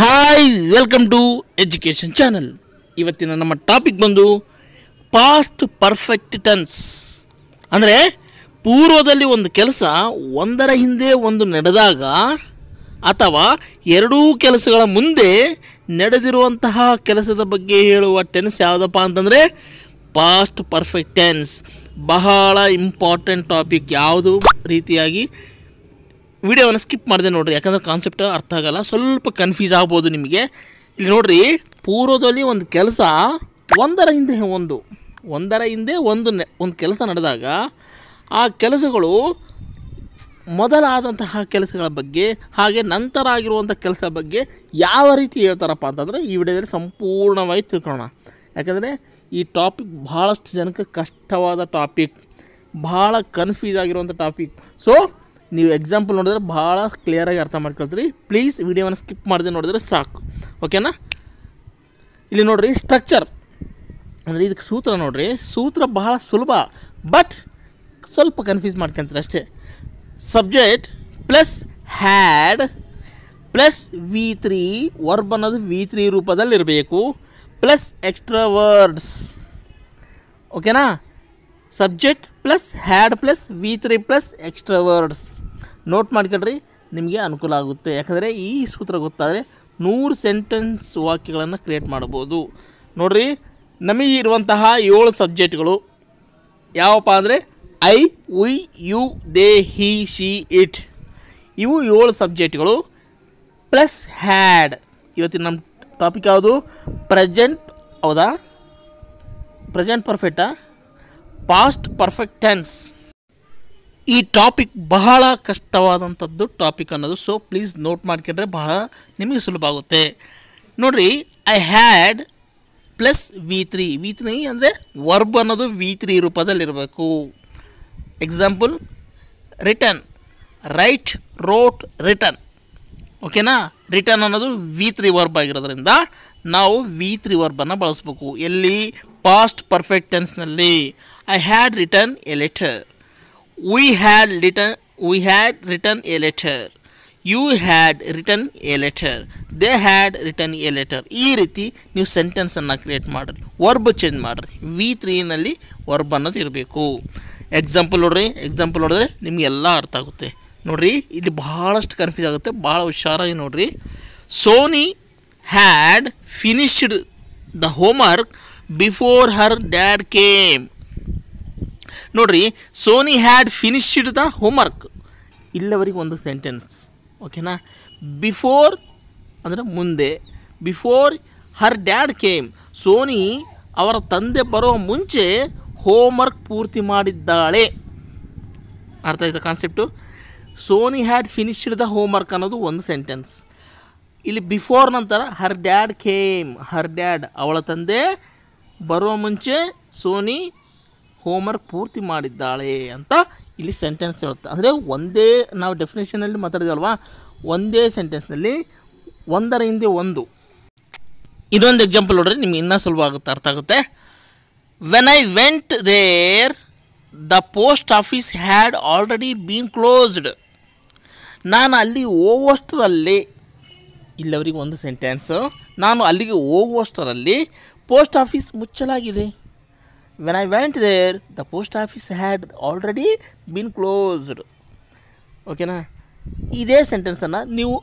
hi welcome to education channel ಇವತ್ತಿನ ನಮ್ಮ topic ಬಂದು ಪಾಸ್ಟ್ ಪರ್ಫೆಕ್ಟ್ ಟೆನ್ಸ್ ಅಂದರೆ ಪೂರ್ವದಲ್ಲಿ ಒಂದು ಕೆಲಸ ಒಂದರ ಹಿಂದೆ ಒಂದು ನಡೆದಾಗ ಅಥವಾ ಎರಡೂ ಕೆಲಸಗಳ ಮುಂದೆ ನಡೆದಿರುವಂತಹ ಕೆಲಸದ ಬಗ್ಗೆ ಹೇಳುವ ಟೆನ್ಸ್ ಯಾವುದಪ್ಪ ಅಂತಂದರೆ ಪಾಸ್ಟ್ ಪರ್ಫೆಕ್ಟ್ ಟೆನ್ಸ್ ಬಹಳ ಇಂಪಾರ್ಟೆಂಟ್ ಟಾಪಿಕ್ ಯಾವುದು ರೀತಿಯಾಗಿ ವಿಡಿಯೋವನ್ನು ಸ್ಕಿಪ್ ಮಾಡಿದೆ ನೋಡಿರಿ ಯಾಕಂದರೆ ಕಾನ್ಸೆಪ್ಟ್ ಅರ್ಥ ಆಗಲ್ಲ ಸ್ವಲ್ಪ ಕನ್ಫ್ಯೂಸ್ ಆಗ್ಬೋದು ನಿಮಗೆ ಇಲ್ಲಿ ನೋಡ್ರಿ ಪೂರ್ವದಲ್ಲಿ ಒಂದು ಕೆಲಸ ಒಂದರ ಹಿಂದೆ ಒಂದು ಒಂದರ ಹಿಂದೆ ಒಂದು ಒಂದು ಕೆಲಸ ನಡೆದಾಗ ಆ ಕೆಲಸಗಳು ಮೊದಲಾದಂತಹ ಕೆಲಸಗಳ ಬಗ್ಗೆ ಹಾಗೆ ನಂತರ ಆಗಿರುವಂಥ ಕೆಲಸ ಬಗ್ಗೆ ಯಾವ ರೀತಿ ಹೇಳ್ತಾರಪ್ಪ ಅಂತಂದರೆ ಈ ವಿಡಿಯೋದಲ್ಲಿ ಸಂಪೂರ್ಣವಾಗಿ ತಿಳ್ಕೊಳ್ಳೋಣ ಯಾಕಂದರೆ ಈ ಟಾಪಿಕ್ ಭಾಳಷ್ಟು ಜನಕ್ಕೆ ಕಷ್ಟವಾದ ಟಾಪಿಕ್ ಭಾಳ ಕನ್ಫ್ಯೂಸ್ ಆಗಿರುವಂಥ ಟಾಪಿಕ್ ಸೊ ನೀವು ಎಕ್ಸಾಂಪಲ್ ನೋಡಿದ್ರೆ ಭಾಳ ಕ್ಲಿಯರಾಗಿ ಅರ್ಥ ಮಾಡ್ಕೊಳ್ತೀರಿ ಪ್ಲೀಸ್ ವಿಡಿಯೋನ ಸ್ಕಿಪ್ ಮಾಡದೆ ನೋಡಿದ್ರೆ ಸಾಕು ಓಕೆನಾ ಇಲ್ಲಿ ನೋಡಿರಿ ಸ್ಟ್ರಕ್ಚರ್ ಅಂದರೆ ಇದಕ್ಕೆ ಸೂತ್ರ ನೋಡಿರಿ ಸೂತ್ರ ಬಹಳ ಸುಲಭ ಬಟ್ ಸ್ವಲ್ಪ ಕನ್ಫ್ಯೂಸ್ ಮಾಡ್ಕೊತೀರಿ ಅಷ್ಟೇ subject plus had plus V three verb ಅನ್ನೋದು ವಿ ತ್ರೀ ರೂಪದಲ್ಲಿರಬೇಕು ಪ್ಲಸ್ ಎಕ್ಸ್ಟ್ರಾ ವರ್ಡ್ಸ್ ಓಕೆನಾ subject plus had plus V three plus extra words note ಮಾಡ್ಕೊಳ್ರಿ ನಿಮಗೆ ಅನುಕೂಲ ಆಗುತ್ತೆ ಯಾಕಂದರೆ ಈ ಸೂತ್ರ ಗೊತ್ತಾದರೆ ನೂರು ಸೆಂಟೆನ್ಸ್ ವಾಕ್ಯಗಳನ್ನು ಕ್ರಿಯೇಟ್ ಮಾಡ್ಬೋದು ನೋಡಿರಿ ನಮಗೆ ಇರುವಂತಹ ಏಳು ಸಬ್ಜೆಕ್ಟ್ಗಳು ಯಾವಪ್ಪ ಅಂದರೆ I we you they he she it ಇವು ಏಳು ಸಬ್ಜೆಕ್ಟ್ಗಳು ಪ್ಲಸ್ ಹ್ಯಾಡ್ ಇವತ್ತಿನ ನಮ್ಮ ಟಾಪಿಕ್ ಯಾವುದು ಪ್ರೆಸೆಂಟ್ ಹೌದಾ ಪ್ರೆಸೆಂಟ್ ಪರ್ಫೆಕ್ಟಾ ಪಾಸ್ಟ್ ಪರ್ಫೆಕ್ಟ್ ಟೆನ್ಸ್ ಈ ಟಾಪಿಕ್ ಬಹಳ ಕಷ್ಟವಾದಂಥದ್ದು ಟಾಪಿಕ್ ಅನ್ನೋದು ಸೊ ಪ್ಲೀಸ್ ನೋಟ್ ಮಾಡ್ಕೊಂಡ್ರೆ ಬಹಳ ನಿಮಗೆ ಸುಲಭ ಆಗುತ್ತೆ ನೋಡಿರಿ I had plus V three V three ಅಂದರೆ ವರ್ಬ್ ಅನ್ನೋದು ವಿ ತ್ರೀ ರೂಪದಲ್ಲಿರಬೇಕು example written write wrote written ಓಕೆನಾ ರಿಟರ್ನ್ ಅನ್ನೋದು ವಿ ತ್ರೀ ವರ್ಬ್ ಆಗಿರೋದ್ರಿಂದ ನಾವು ವಿ ತ್ರೀ ವರ್ಬನ್ನು ಬಳಸಬೇಕು ಎಲ್ಲಿ ಪಾಸ್ಟ್ ಪರ್ಫೆಕ್ಟ್ ಟೆನ್ಸ್ನಲ್ಲಿ I had written a letter we had written we had written a letter you had written a letter they had written a letter ಈ ರೀತಿ ನೀವು ಸೆಂಟೆನ್ಸನ್ನು ಕ್ರಿಯೇಟ್ ಮಾಡಿರಿ ವರ್ಬ್ ಚೇಂಜ್ ಮಾಡ್ರಿ ವಿ ತ್ರೀನಲ್ಲಿ ವರ್ಬ್ ಅನ್ನೋದು ಇರಬೇಕು ಎಕ್ಸಾಂಪಲ್ ನೋಡ್ರಿ ಎಕ್ಸಾಂಪಲ್ ನೋಡಿದ್ರೆ ನಿಮಗೆಲ್ಲ ಅರ್ಥ ಆಗುತ್ತೆ ನೋಡ್ರಿ ಇಲ್ಲಿ ಭಾಳಷ್ಟು ಕನ್ಫ್ಯೂಸ್ ಆಗುತ್ತೆ ಭಾಳ ಹುಷಾರಾಗಿ ನೋಡ್ರಿ Soni had finished the homework before her dad came ನೋಡ್ರಿ Soni had finished the work ಇಲ್ಲವರೆಗೆ ಒಂದು ಸೆಂಟೆನ್ಸ್ ಓಕೆನಾ ಬಿಫೋರ್ ಅಂದರೆ ಮುಂದೆ before her dad came Soni ಅವರ ತಂದೆ ಬರೋ ಮುಂಚೆ ಹೋಮ್ವರ್ಕ್ ಪೂರ್ತಿ ಮಾಡಿದ್ದಾಳೆ ಅರ್ಥ ಆಯ್ತಾ concept Soni had finished the homework ಅನ್ನೋದು ಒಂದು ಸೆಂಟೆನ್ಸ್ ಇಲ್ಲಿ ಬಿಫೋರ್ ನಂತರ her dad came her dad ಅವಳ ತಂದೆ ಬರುವ ಮುಂಚೆ ಸೋನಿ ಹೋಮ್ವರ್ಕ್ ಪೂರ್ತಿ ಮಾಡಿದ್ದಾಳೆ ಅಂತ ಇಲ್ಲಿ ಸೆಂಟೆನ್ಸ್ ಹೇಳುತ್ತೆ ಅಂದರೆ ಒಂದೇ ನಾವು ಡೆಫಿನೇಷನಲ್ಲಿ ಮಾತಾಡಿದಲ್ವ ಒಂದೇ ಸೆಂಟೆನ್ಸ್ನಲ್ಲಿ ಒಂದರ ಹಿಂದೆ ಒಂದು ಇದೊಂದು ಎಕ್ಸಾಂಪಲ್ ನೋಡಿದ್ರೆ ನಿಮ್ಗೆ ಇನ್ನೂ ಸುಲಭ ಆಗುತ್ತೆ ಅರ್ಥ ಆಗುತ್ತೆ when I went there the post office had already been closed ನಾನು ಅಲ್ಲಿ ಹೋಗುವಷ್ಟರಲ್ಲಿ ಇಲ್ಲವರಿಗೆ ಒಂದು ಸೆಂಟೆನ್ಸು ನಾನು ಅಲ್ಲಿಗೆ ಹೋಗುವಷ್ಟರಲ್ಲಿ ಪೋಸ್ಟ್ ಆಫೀಸ್ ಮುಚ್ಚಲಾಗಿದೆ when I went there the post office had already been closed ಓಕೆನಾ ಇದೇ ಸೆಂಟೆನ್ಸನ್ನು ನೀವು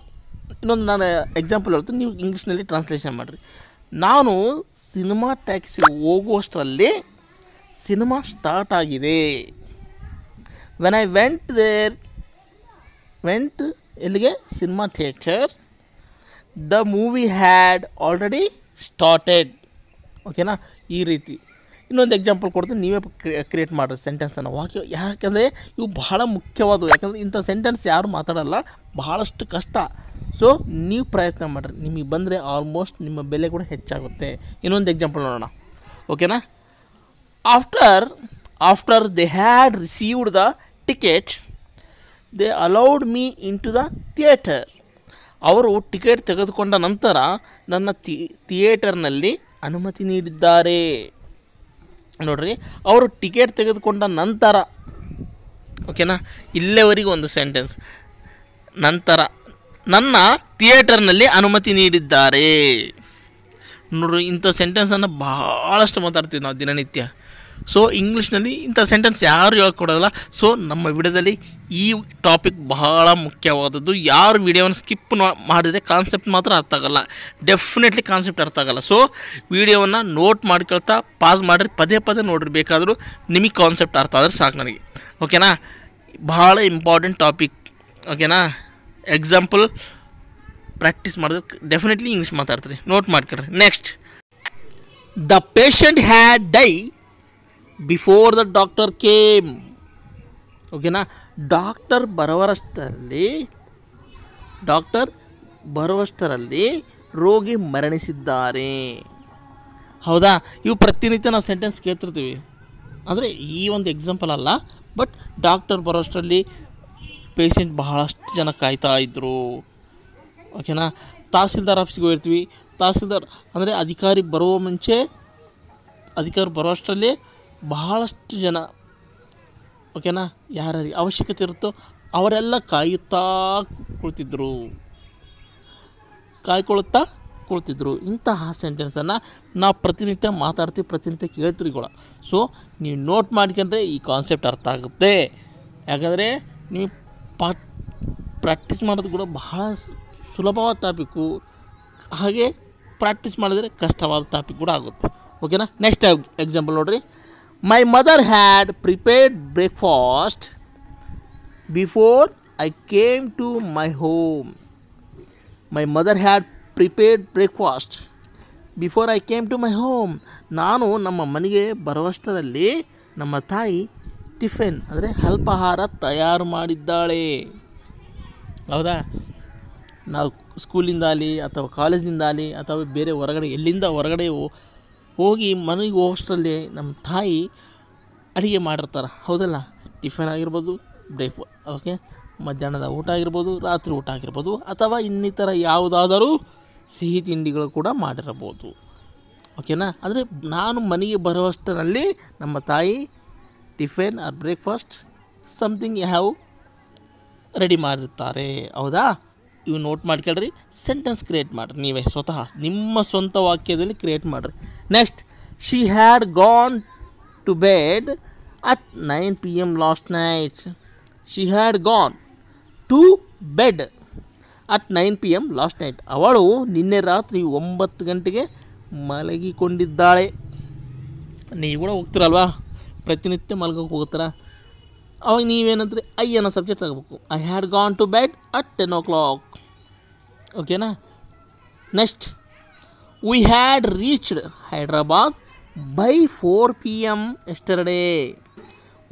ಇನ್ನೊಂದು ನಾನು ಎಕ್ಸಾಂಪಲ್ ಹೇಳ್ತೀನಿ ನೀವು ಇಂಗ್ಲೀಷ್ನಲ್ಲಿ ಟ್ರಾನ್ಸ್ಲೇಷನ್ ಮಾಡಿರಿ ನಾನು ಸಿನಿಮಾ ಟ್ಯಾಕ್ಸಿ ಹೋಗುವಷ್ಟರಲ್ಲಿ ಸಿನಿಮಾ ಸ್ಟಾರ್ಟ್ ಆಗಿದೆ when I went there went ಎಲ್ಲಿಗೆ cinema theatre the movie had already started ಓಕೆನಾ ಈ ರೀತಿ ಇನ್ನೊಂದು ಎಕ್ಸಾಂಪಲ್ ಕೊಡ್ತೀನಿ ನೀವೇ ಕ್ರಿಯೇಟ್ ಮಾಡಿರಿ ಸೆಂಟೆನ್ಸನ್ನು ವಾಕ್ಯ ಯಾಕಂದರೆ ಇವು ಬಹಳ ಮುಖ್ಯವಾದವು ಯಾಕಂದರೆ ಇಂಥ ಸೆಂಟೆನ್ಸ್ ಯಾರು ಮಾತಾಡಲ್ಲ ಬಹಳಷ್ಟು ಕಷ್ಟ ಸೊ ನೀವು ಪ್ರಯತ್ನ ಮಾಡಿರಿ ನಿಮಗೆ ಬಂದರೆ ಆಲ್ಮೋಸ್ಟ್ ನಿಮ್ಮ ಬೆಲೆ ಕೂಡ ಹೆಚ್ಚಾಗುತ್ತೆ ಇನ್ನೊಂದು ಎಕ್ಸಾಂಪಲ್ ನೋಡೋಣ ಓಕೆನಾ after after they had received the ticket they allowed me into the theatre ಅವರು ಟಿಕೆಟ್ ತೆಗೆದುಕೊಂಡ ನಂತರ ನನ್ನ ಥಿ ಥಿಯೇಟರ್ನಲ್ಲಿ ಅನುಮತಿ ನೀಡಿದ್ದಾರೆ ನೋಡ್ರಿ ಅವರು ಟಿಕೆಟ್ ತೆಗೆದುಕೊಂಡ ನಂತರ ಓಕೆನಾ ಇಲ್ಲೇವರೆಗೂ ಒಂದು ಸೆಂಟೆನ್ಸ್ ನಂತರ ನನ್ನ ಥಿಯೇಟರ್ನಲ್ಲಿ ಅನುಮತಿ ನೀಡಿದ್ದಾರೆ ನೋಡ್ರಿ ಇಂಥ ಸೆಂಟೆನ್ಸನ್ನು ಭಾಳಷ್ಟು ಮಾತಾಡ್ತೀವಿ ನಾವು ದಿನನಿತ್ಯ ಸೊ ಇಂಗ್ಲೀಷ್ನಲ್ಲಿ ಇಂಥ ಸೆಂಟೆನ್ಸ್ ಯಾರು ಹೇಳ್ಕೊಡೋಲ್ಲ ಸೊ ನಮ್ಮ ವಿಡಿಯೋದಲ್ಲಿ ಈ ಟಾಪಿಕ್ ಬಹಳ ಮುಖ್ಯವಾದದ್ದು ಯಾರು ವೀಡಿಯೋವನ್ನು ಸ್ಕಿಪ್ ಮಾಡಿದರೆ ಕಾನ್ಸೆಪ್ಟ್ ಮಾತ್ರ ಅರ್ಥ ಆಗೋಲ್ಲ ಡೆಫಿನೆಟ್ಲಿ ಕಾನ್ಸೆಪ್ಟ್ ಅರ್ಥ ಆಗೋಲ್ಲ ಸೊ ವಿಡಿಯೋವನ್ನು ನೋಟ್ ಮಾಡ್ಕೊಳ್ತಾ ಪಾಸ್ ಮಾಡಿರಿ ಪದೇ ಪದೇ ನೋಡಿರಿ ಬೇಕಾದರೂ ನಿಮಗೆ ಕಾನ್ಸೆಪ್ಟ್ ಅರ್ಥ ಆದರೆ ಸಾಕು ನನಗೆ ಓಕೆನಾ ಬಹಳ ಇಂಪಾರ್ಟೆಂಟ್ ಟಾಪಿಕ್ ಓಕೆನಾ ಎಕ್ಸಾಂಪಲ್ ಪ್ರಾಕ್ಟೀಸ್ ಮಾಡಿದ್ರೆ ಡೆಫಿನೆಟ್ಲಿ ಇಂಗ್ಲೀಷ್ ಮಾತಾಡ್ತೀರಿ ನೋಟ್ ಮಾಡ್ಕೊಳ್ರಿ next the patient had die before the doctor came ಓಕೆನಾ ಡಾಕ್ಟರ್ ಬರುವಷ್ಟರಲ್ಲಿ ಡಾಕ್ಟರ್ ಬರುವಷ್ಟರಲ್ಲಿ ರೋಗಿ ಮರಣಿಸಿದ್ದಾರೆ ಹೌದಾ ಇವು ಪ್ರತಿನಿತ್ಯ ನಾವು ಸೆಂಟೆನ್ಸ್ ಕೇಳ್ತಿರ್ತೀವಿ ಅಂದರೆ ಈ ಒಂದು ಎಕ್ಸಾಂಪಲ್ ಅಲ್ಲ ಬಟ್ ಡಾಕ್ಟರ್ ಬರೋಷ್ಟರಲ್ಲಿ ಪೇಷಂಟ್ ಬಹಳಷ್ಟು ಜನ ಕಾಯ್ತಾ ಇದ್ದರು ಓಕೆನಾ ತಹಸೀಲ್ದಾರ್ ಆಫೀಸ್ಗೆ ಹೋಗಿರ್ತೀವಿ ತಹಸೀಲ್ದಾರ್ ಅಂದರೆ ಅಧಿಕಾರಿ ಬರುವ ಮುಂಚೆ ಅಧಿಕಾರಿ ಬರೋಷ್ಟರಲ್ಲಿ ಬಹಳಷ್ಟು ಜನ ಓಕೆನಾ ಯಾರ್ಯಾರಿಗೆ ಅವಶ್ಯಕತೆ ಇರುತ್ತೋ ಅವರೆಲ್ಲ ಕಾಯುತ್ತಾ ಕುಳಿತಿದ್ದರು ಕಾಯ್ಕೊಳ್ಳುತ್ತಾ ಕುಳಿತಿದ್ರು ಇಂತಹ ಸೆಂಟೆನ್ಸನ್ನು ನಾವು ಪ್ರತಿನಿತ್ಯ ಮಾತಾಡ್ತೀವಿ ಪ್ರತಿನಿತ್ಯ ಕೇಳ್ತೀರಿ ಕೂಡ ಸೊ ನೀವು ನೋಟ್ ಮಾಡ್ಕೊಂಡ್ರೆ ಈ ಕಾನ್ಸೆಪ್ಟ್ ಅರ್ಥ ಆಗುತ್ತೆ ಯಾಕಂದರೆ ನೀವು ಪಾ ಪ್ರಾಕ್ಟೀಸ್ ಮಾಡೋದು ಕೂಡ ಬಹಳ ಸುಲಭವಾದ ಟಾಪಿಕ್ಕು ಹಾಗೆ ಪ್ರಾಕ್ಟೀಸ್ ಮಾಡಿದರೆ ಕಷ್ಟವಾದ ಟಾಪಿಕ್ ಕೂಡ ಆಗುತ್ತೆ ಓಕೆನಾ ನೆಕ್ಸ್ಟ್ ಎಕ್ಸಾಂಪಲ್ ನೋಡಿರಿ my mother had prepared breakfast before I came to my home my mother had prepared breakfast before I came to my home ನಾನು ನಮ್ಮ ಮನೆಗೆ ಬರುವಷ್ಟರಲ್ಲಿ ನಮ್ಮ ತಾಯಿ ಟಿಫಿನ್ ಅಂದರೆ ಅಲ್ಪಾಹಾರ ತಯಾರು ಮಾಡಿದ್ದಾಳೆ ಹೌದಾ ನಾವು ಸ್ಕೂಲಿಂದಾಗಲಿ ಅಥವಾ ಆಗಲಿ ಅಥವಾ ಬೇರೆ ಹೊರಗಡೆ ಎಲ್ಲಿಂದ ಹೊರಗಡೆ ಹೋಗಿ ಮನೆಗೆ ಹೋಗೋಷ್ಟರಲ್ಲಿ ನಮ್ಮ ತಾಯಿ ಅಡುಗೆ ಮಾಡಿರ್ತಾರೆ ಹೌದಲ್ಲ ಟಿಫನ್ ಆಗಿರ್ಬೋದು ಬ್ರೇಕ್ ಓಕೆ ಮಧ್ಯಾಹ್ನದ ಊಟ ಆಗಿರ್ಬೋದು ರಾತ್ರಿ ಊಟ ಆಗಿರ್ಬೋದು ಅಥವಾ ಇನ್ನಿತರ ಯಾವುದಾದರೂ ಸಿಹಿ ತಿಂಡಿಗಳು ಕೂಡ ಮಾಡಿರಬಹುದು ಓಕೆನಾ ಅಂದರೆ ನಾನು ಮನೆಗೆ ಬರುವಷ್ಟರಲ್ಲಿ ನಮ್ಮ ತಾಯಿ tiffin or breakfast you have ready ಮಾಡಿರ್ತಾರೆ ಹೌದಾ ಇವು ನೋಟ್ ಮಾಡ್ಕೊಳ್ರಿ ಸೆಂಟೆನ್ಸ್ ಕ್ರಿಯೇಟ್ ಮಾಡಿರಿ ನೀವೇ ಸ್ವತಃ ನಿಮ್ಮ ಸ್ವಂತ ವಾಕ್ಯದಲ್ಲಿ ಕ್ರಿಯೇಟ್ ಮಾಡಿರಿ next she had gone to bed at nine P M last night she had gone to bed at nine P M last night ಅವಳು ನಿನ್ನೆ ರಾತ್ರಿ ಒಂಬತ್ತು ಗಂಟೆಗೆ ಮಲಗಿಕೊಂಡಿದ್ದಾಳೆ ನೀವು ಕೂಡ ಹೋಗ್ತೀರಲ್ವಾ ಪ್ರತಿನಿತ್ಯ ಮಲಗೋಕೆ ಹೋಗ್ತಾರ ಅವಾಗ ನೀವೇನಂದ್ರೆ ಐ ಅನ್ನೋ ಸಬ್ಜೆಕ್ಟ್ ತಗೋಬೇಕು I had gone to bed at ten o'clock ಓಕೆನಾ next we had reached Hyderabad by four P M yesterday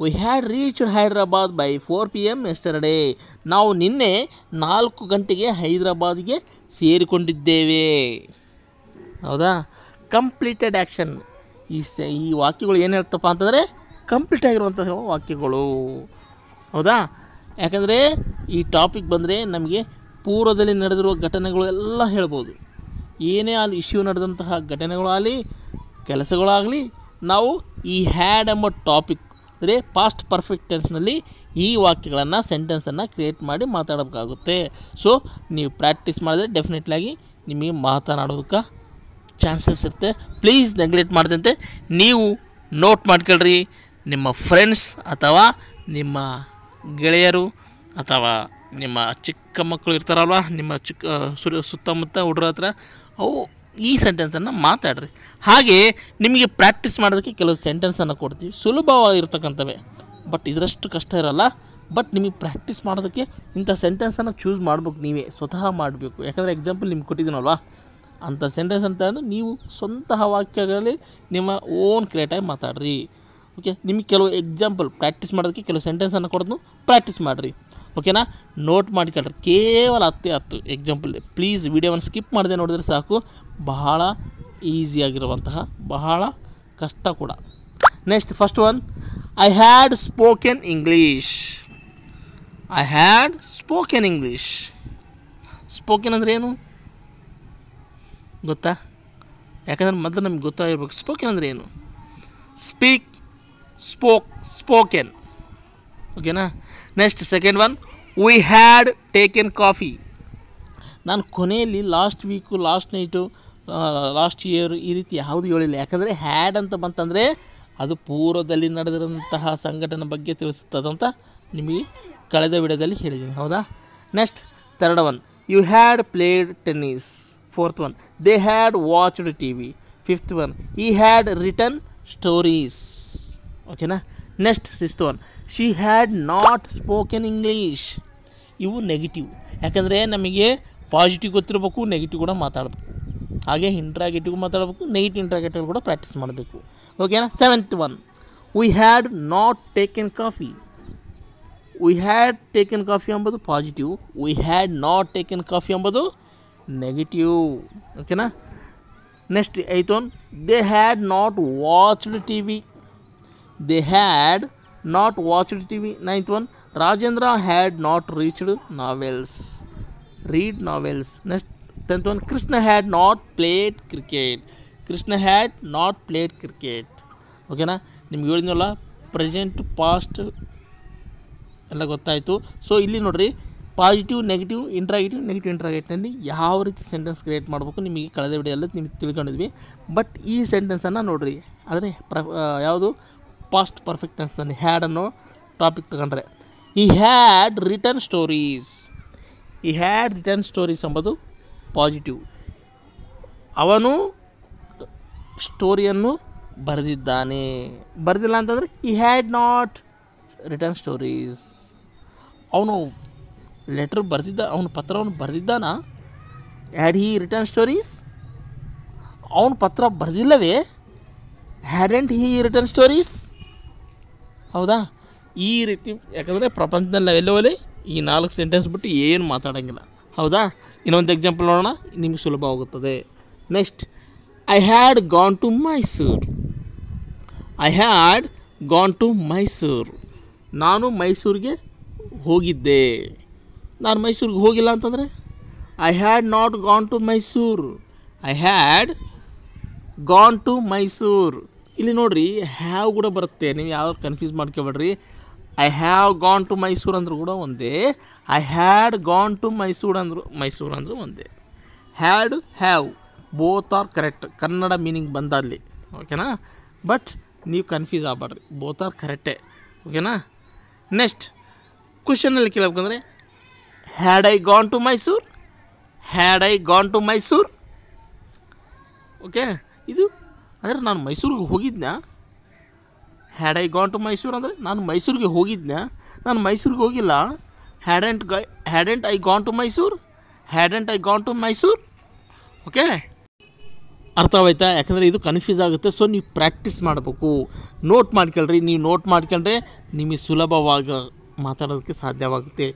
we had reached Hyderabad by four P M yesterday ನಾವು ನಿನ್ನೆ ನಾಲ್ಕು ಗಂಟೆಗೆ ಹೈದ್ರಾಬಾದ್ಗೆ ಸೇರಿಕೊಂಡಿದ್ದೇವೆ ಹೌದಾ ಕಂಪ್ಲೀಟೆಡ್ ಆ್ಯಕ್ಷನ್ ಈ ಸ ಈ ವಾಕ್ಯಗಳು ಏನು ಹೇಳ್ತಪ್ಪ ಅಂತಂದರೆ ಕಂಪ್ಲೀಟ್ ಆಗಿರುವಂತಹ ವಾಕ್ಯಗಳು ಹೌದಾ ಯಾಕಂದರೆ ಈ ಟಾಪಿಕ್ ಬಂದರೆ ನಮಗೆ ಪೂರ್ವದಲ್ಲಿ ನಡೆದಿರುವ ಘಟನೆಗಳು ಎಲ್ಲ ಹೇಳ್ಬೋದು ಏನೇ ಅಲ್ಲಿ ಇಶ್ಯೂ ನಡೆದಂತಹ ಘಟನೆಗಳಾಗಲಿ ಕೆಲಸಗಳಾಗಲಿ ನಾವು ಈ ಹ್ಯಾಡ್ ಎಂಬ ಟಾಪಿಕ್ ಅಂದರೆ ಪಾಸ್ಟ್ ಪರ್ಫೆಕ್ಟ್ ಟೆನ್ಸ್ನಲ್ಲಿ ಈ ವಾಕ್ಯಗಳನ್ನು ಸೆಂಟೆನ್ಸನ್ನು ಕ್ರಿಯೇಟ್ ಮಾಡಿ ಮಾತಾಡಬೇಕಾಗುತ್ತೆ ಸೊ ನೀವು ಪ್ರಾಕ್ಟೀಸ್ ಮಾಡಿದ್ರೆ ಡೆಫಿನೆಟ್ಲಾಗಿ ನಿಮಗೆ ಮಾತನಾಡೋದಕ್ಕೆ ಚಾನ್ಸಸ್ ಇರುತ್ತೆ ಪ್ಲೀಸ್ ನೆಗ್ಲೆಕ್ಟ್ ಮಾಡಿದಂತೆ ನೀವು ನೋಟ್ ಮಾಡ್ಕೊಳ್ರಿ ನಿಮ್ಮ ಫ್ರೆಂಡ್ಸ್ ಅಥವಾ ನಿಮ್ಮ ಗೆಳೆಯರು ಅಥವಾ ನಿಮ್ಮ ಚಿಕ್ಕ ಮಕ್ಕಳು ಇರ್ತಾರಲ್ವ ನಿಮ್ಮ ಚಿಕ್ಕ ಸು ಸುತ್ತಮುತ್ತ ಹುಡುಗರ ಹತ್ರ ಅವು ಈ ಸೆಂಟೆನ್ಸನ್ನು ಮಾತಾಡ್ರಿ ಹಾಗೆ ನಿಮಗೆ ಪ್ರಾಕ್ಟೀಸ್ ಮಾಡೋದಕ್ಕೆ ಕೆಲವು ಸೆಂಟೆನ್ಸನ್ನು ಕೊಡ್ತೀವಿ ಸುಲಭವಾಗಿರ್ತಕ್ಕಂಥವೇ ಬಟ್ ಇದರಷ್ಟು ಕಷ್ಟ ಇರಲ್ಲ ಬಟ್ ನಿಮಗೆ ಪ್ರಾಕ್ಟೀಸ್ ಮಾಡೋದಕ್ಕೆ ಇಂಥ ಸೆಂಟೆನ್ಸನ್ನು ಚೂಸ್ ಮಾಡ್ಬೇಕು ನೀವೇ ಸ್ವತಃ ಮಾಡಬೇಕು ಯಾಕಂದರೆ ಎಕ್ಸಾಂಪಲ್ ನಿಮ್ಗೆ ಕೊಟ್ಟಿದ್ದೀನಲ್ವಾ ಅಂಥ ಸೆಂಟೆನ್ಸ್ ಅಂತ ನೀವು ಸ್ವಂತ ವಾಕ್ಯಗಳಲ್ಲಿ ನಿಮ್ಮ ಓನ್ ಕ್ರಿಯೇಟಾಗಿ ಮಾತಾಡ್ರಿ ಓಕೆ ನಿಮಗೆ ಕೆಲವು ಎಕ್ಸಾಂಪಲ್ ಪ್ರಾಕ್ಟೀಸ್ ಮಾಡೋದಕ್ಕೆ ಕೆಲವು ಸೆಂಟೆನ್ಸನ್ನು ಕೊಡೋದು ಪ್ರಾಕ್ಟೀಸ್ ಮಾಡಿರಿ ಓಕೆನಾ ನೋಟ್ ಮಾಡಿಕೊಳ್ರಿ ಕೇವಲ ಹತ್ತೆ ಹತ್ತು ಎಕ್ಸಾಂಪಲ್ ಪ್ಲೀಸ್ ವಿಡಿಯೋವನ್ನು ಸ್ಕಿಪ್ ಮಾಡದೆ ನೋಡಿದ್ರೆ ಸಾಕು ಬಹಳ ಈಸಿಯಾಗಿರುವಂತಹ ಬಹಳ ಕಷ್ಟ ಕೂಡ next first one I had spoken English I had spoken English spoken ಅಂದರೆ ಏನು ಗೊತ್ತಾ ಯಾಕಂದ್ರೆ ಮೊದಲು ನಮ್ಗೆ ಗೊತ್ತಾಗಿರ್ಬೇಕು ಸ್ಪೋಕೆನ್ ಅಂದರೆ ಏನು ಸ್ಪೀಕ್ ಸ್ಪೋಕ್ ಸ್ಪೋಕೆನ್ ಓಕೆನಾ next second one we had an coffee ನಾನು ಕೊನೆಯಲ್ಲಿ last week last night last year ಈ ರೀತಿ ಯಾವುದು ಹೇಳಿಲ್ಲ ಯಾಕಂದರೆ ಹ್ಯಾಡ್ ಅಂತ ಬಂತಂದರೆ ಅದು ಪೂರ್ವದಲ್ಲಿ ನಡೆದಿರುವಂತಹ ಸಂಘಟನೆ ಬಗ್ಗೆ ತಿಳಿಸುತ್ತದೆ ಅಂತ ನಿಮಗೆ ಕಳೆದ ವಿಡಿಯೋದಲ್ಲಿ ಹೇಳಿದ್ದೀನಿ ಹೌದಾ next third one you had played tennis fourth one they had watched T V fifth one he had written stories ఓకేనా next sixth one she had not spoken English ಇವು ನೆಗೆಟಿವ್ ಯಾಕಂದರೆ ನಮಗೆ ಪಾಸಿಟಿವ್ ಗೊತ್ತಿರಬೇಕು ನೆಗೆಟಿವ್ ಕೂಡ ಮಾತಾಡಬೇಕು ಹಾಗೆ interrogative ಮಾತಾಡಬೇಕು negative interrogative ಕೂಡ ಪ್ರಾಕ್ಟೀಸ್ ಮಾಡಬೇಕು ಓಕೆನಾ seventh one we had not taken coffee we had taken coffee ಎಂಬುದು positive we had not taken coffee ಎಂಬುದು ನೆಗೆಟಿವ್ ಓಕೆನಾ next eighth one they had not watched T V they had not watched tv ninth one rajendra had not reached novels read novels next 10th one krishna had not played cricket krishna had not played cricket okay na nimge ulinala present past ella gottayitu so illi nodri positive negative interrogative negative interrogative nandi ya avrithi sentence create madabeku nimge kalade video allu nimu tilkandivi but ee sentence anna nodri adre yaadu past ಪರ್ಫೆಕ್ಟ್ನೆಸ್ನಲ್ಲಿ had ಅನ್ನೋ topic ತಗೊಂಡ್ರೆ he had written stories he had written stories ಎಂಬುದು positive ಅವನು ಸ್ಟೋರಿಯನ್ನು ಬರೆದಿದ್ದಾನೆ ಬರೆದಿಲ್ಲ ಅಂತಂದರೆ he had not written stories ಅವನು ಲೆಟ್ರ್ ಬರೆದಿದ್ದ ಅವನು ಪತ್ರವನ್ನು ಬರೆದಿದ್ದಾನ ಹ್ಯಾಡ್ ಹಿ ರಿಟರ್ನ್ ಸ್ಟೋರೀಸ್ ಅವನು ಪತ್ರ ಬರೆದಿಲ್ಲವೇ had and he written stories ಹೌದಾ ಈ ರೀತಿ ಯಾಕಂದರೆ ಪ್ರಪಂಚದಲ್ಲಿ ಎಲ್ಲೋಲಿ ಈ ನಾಲ್ಕು ಸೆಂಟೆನ್ಸ್ ಬಿಟ್ಟು ಏನು ಮಾತಾಡೋಂಗಿಲ್ಲ ಹೌದಾ ಇನ್ನೊಂದು ಎಕ್ಸಾಂಪಲ್ ನೋಡೋಣ ನಿಮಗೆ ಸುಲಭವಾಗುತ್ತದೆ next I had gone to Mysuru I had gone to Mysuru ನಾನು ಮೈಸೂರಿಗೆ ಹೋಗಿದ್ದೆ ನಾನು ಮೈಸೂರಿಗೆ ಹೋಗಿಲ್ಲ ಅಂತಂದರೆ I had not gone to Mysuru I had gone to Mysuru ಇಲ್ಲಿ ನೋಡಿರಿ ಹ್ಯಾವ್ ಕೂಡ ಬರುತ್ತೆ ನೀವು ಯಾವ ಕನ್ಫ್ಯೂಸ್ ಮಾಡ್ಕೋಬೇಡ್ರಿ I have gone to Mysuru ಅಂದರೂ ಕೂಡ ಒಂದೇ I had gone to Mysuru ಅಂದರು ಮೈಸೂರು ಅಂದರು ಒಂದೇ had have both are correct Kannada meaning ಬಂದಲ್ಲಿ ಓಕೆನಾ ಬಟ್ ನೀವು ಕನ್ಫ್ಯೂಸ್ ಆಗಬಾರ್ರಿ ಬೋತ್ ಆರ್ ಕರೆಕ್ಟೇ ಓಕೆನಾ ನೆಕ್ಸ್ಟ್ ಕ್ವಶನಲ್ಲಿ ಕೇಳಬೇಕಂದ್ರೆ had I gone to Mysuru had I gone to Mysuru okay ಇದು ಅಂದರೆ ನಾನು ಮೈಸೂರಿಗೆ ಹೋಗಿದ್ನ had I gone to Mysuru ಅಂದರೆ ನಾನು ಮೈಸೂರಿಗೆ ಹೋಗಿದ್ನ ನಾನು ಮೈಸೂರಿಗೆ ಹೋಗಿಲ್ಲ hadn't guy hadn't I gone to Mysuru and I gone to Mysuru okay ಅರ್ಥವಾಯ್ತಾ ಯಾಕಂದರೆ ಇದು ಕನ್ಫ್ಯೂಸ್ ಆಗುತ್ತೆ ಸೊ ನೀವು ಪ್ರಾಕ್ಟೀಸ್ ಮಾಡಬೇಕು ನೋಟ್ ಮಾಡ್ಕೊಳ್ರಿ ನೀವು ನೋಟ್ ಮಾಡ್ಕೊಂಡ್ರೆ ನಿಮಗೆ ಸುಲಭವಾಗ ಮಾತಾಡೋದಕ್ಕೆ ಸಾಧ್ಯವಾಗುತ್ತೆ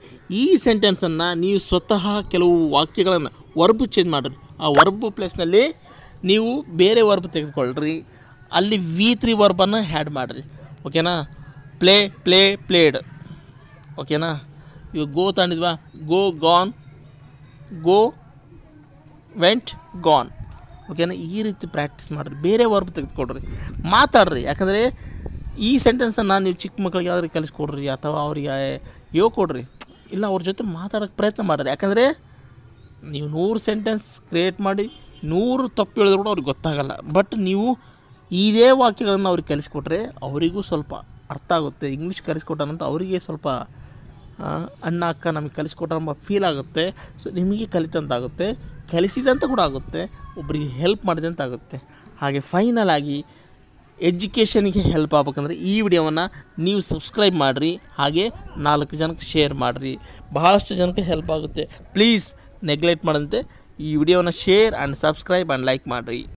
ಈ ಸೆಂಟೆನ್ಸನ್ನು ನೀವು ಸ್ವತಃ ಕೆಲವು ವಾಕ್ಯಗಳನ್ನು ವರ್ಬ್ ಚೇಂಜ್ ಮಾಡಿರಿ ಆ ವರ್ಬು ಪ್ಲೇಸ್ನಲ್ಲಿ ನೀವು ಬೇರೆ ವರ್ಬ್ ತೆಗೆದುಕೊಳ್ಳ್ರಿ ಅಲ್ಲಿ ವಿ ತ್ರೀ ವರ್ಬನ್ನು ಹ್ಯಾಡ್ ಮಾಡಿರಿ ಓಕೆನಾ ಪ್ಲೇ ಪ್ಲೇ ಪ್ಲೇಡ್ ಓಕೆನಾ ಇವು ಗೋ ತಗೊಂಡಿದ್ವಾ go gone go went gone ಓಕೆನಾ ಈ ರೀತಿ ಪ್ರಾಕ್ಟೀಸ್ ಮಾಡಿರಿ ಬೇರೆ ವರ್ಬ್ ತೆಗೆದುಕೊಡ್ರಿ ಮಾತಾಡ್ರಿ ಯಾಕಂದರೆ ಈ ಸೆಂಟೆನ್ಸನ್ನು ನೀವು ಚಿಕ್ಕ ಮಕ್ಕಳಿಗೆ ಯಾವ್ದಾದ್ರು ಕಲಿಸ್ಕೊಡ್ರಿ ಅಥವಾ ಅವ್ರಿಗೆ ಕೊಡ್ರಿ ಇಲ್ಲ ಅವ್ರ ಜೊತೆ ಮಾತಾಡೋಕ್ಕೆ ಪ್ರಯತ್ನ ಮಾಡ್ರಿ ಯಾಕಂದರೆ ನೀವು ನೂರು ಸೆಂಟೆನ್ಸ್ ಕ್ರಿಯೇಟ್ ಮಾಡಿ ನೂರು ತಪ್ಪು ಹೇಳಿದ್ರು ಕೂಡ ಅವ್ರಿಗೆ ಗೊತ್ತಾಗಲ್ಲ ಬಟ್ ನೀವು ಇದೇ ವಾಕ್ಯಗಳನ್ನು ಅವ್ರಿಗೆ ಕಲಿಸ್ಕೊಟ್ರೆ ಅವರಿಗೂ ಸ್ವಲ್ಪ ಅರ್ಥ ಆಗುತ್ತೆ ಇಂಗ್ಲೀಷ್ ಕಲಿಸ್ಕೊಟ್ಟಾನಂತ ಅವರಿಗೆ ಸ್ವಲ್ಪ ಅಣ್ಣ ಅಕ್ಕ ನಮಗೆ ಕಲಿಸ್ಕೊಟ್ಟ ಫೀಲ್ ಆಗುತ್ತೆ ಸೊ ನಿಮಗೆ ಕಲಿತಂತಾಗುತ್ತೆ ಕಲಿಸಿದಂತ ಕೂಡ ಆಗುತ್ತೆ ಒಬ್ಬರಿಗೆ ಹೆಲ್ಪ್ ಮಾಡಿದಂತಾಗುತ್ತೆ ಆಗುತ್ತೆ ಹಾಗೆ ಫೈನಲ್ ಆಗಿ ಎಜುಕೇಷನ್ಗೆ ಹೆಲ್ಪ್ ಆಗ್ಬೇಕಂದ್ರೆ ಈ ವಿಡಿಯೋವನ್ನು ನೀವು ಸಬ್ಸ್ಕ್ರೈಬ್ ಮಾಡಿರಿ ಹಾಗೆ ನಾಲ್ಕು ಜನಕ್ಕೆ ಶೇರ್ ಮಾಡಿರಿ ಬಹಳಷ್ಟು ಜನಕ್ಕೆ ಹೆಲ್ಪ್ ಆಗುತ್ತೆ ಪ್ಲೀಸ್ ನೆಗ್ಲೆಕ್ಟ್ ಮಾಡಂತೆ ಈ ವಿಡಿಯೋನ share and subscribe and like ಮಾಡಿರಿ